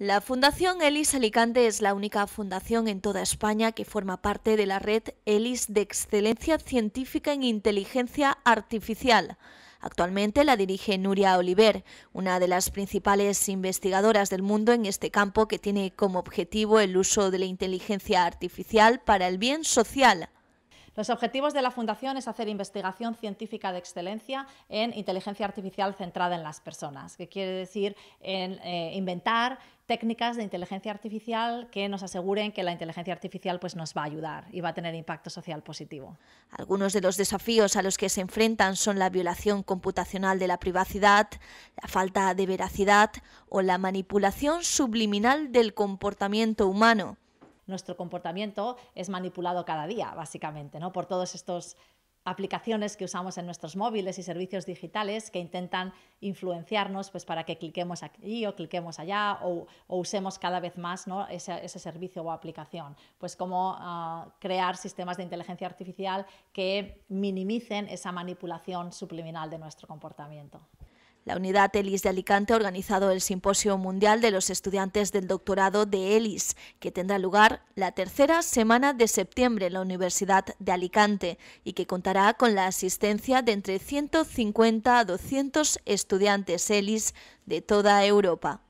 La Fundación ELIS Alicante es la única fundación en toda España que forma parte de la red ELIS de Excelencia Científica en Inteligencia Artificial. Actualmente la dirige Nuria Oliver, una de las principales investigadoras del mundo en este campo que tiene como objetivo el uso de la inteligencia artificial para el bien social. Los objetivos de la Fundación es hacer investigación científica de excelencia en inteligencia artificial centrada en las personas, que quiere decir eh, inventar técnicas de inteligencia artificial que nos aseguren que la inteligencia artificial pues, nos va a ayudar y va a tener impacto social positivo. Algunos de los desafíos a los que se enfrentan son la violación computacional de la privacidad, la falta de veracidad o la manipulación subliminal del comportamiento humano nuestro comportamiento es manipulado cada día, básicamente, ¿no? por todas estas aplicaciones que usamos en nuestros móviles y servicios digitales que intentan influenciarnos pues, para que cliquemos aquí o cliquemos allá o, usemos cada vez más ese, servicio o aplicación. Pues cómo ah, crear sistemas de inteligencia artificial que minimicen esa manipulación subliminal de nuestro comportamiento. La unidad ELIS de Alicante ha organizado el Simposio Mundial de los Estudiantes del Doctorado de ELIS, que tendrá lugar la tercera semana de septiembre en la Universidad de Alicante y que contará con la asistencia de entre 150 a 200 estudiantes ELIS de toda Europa.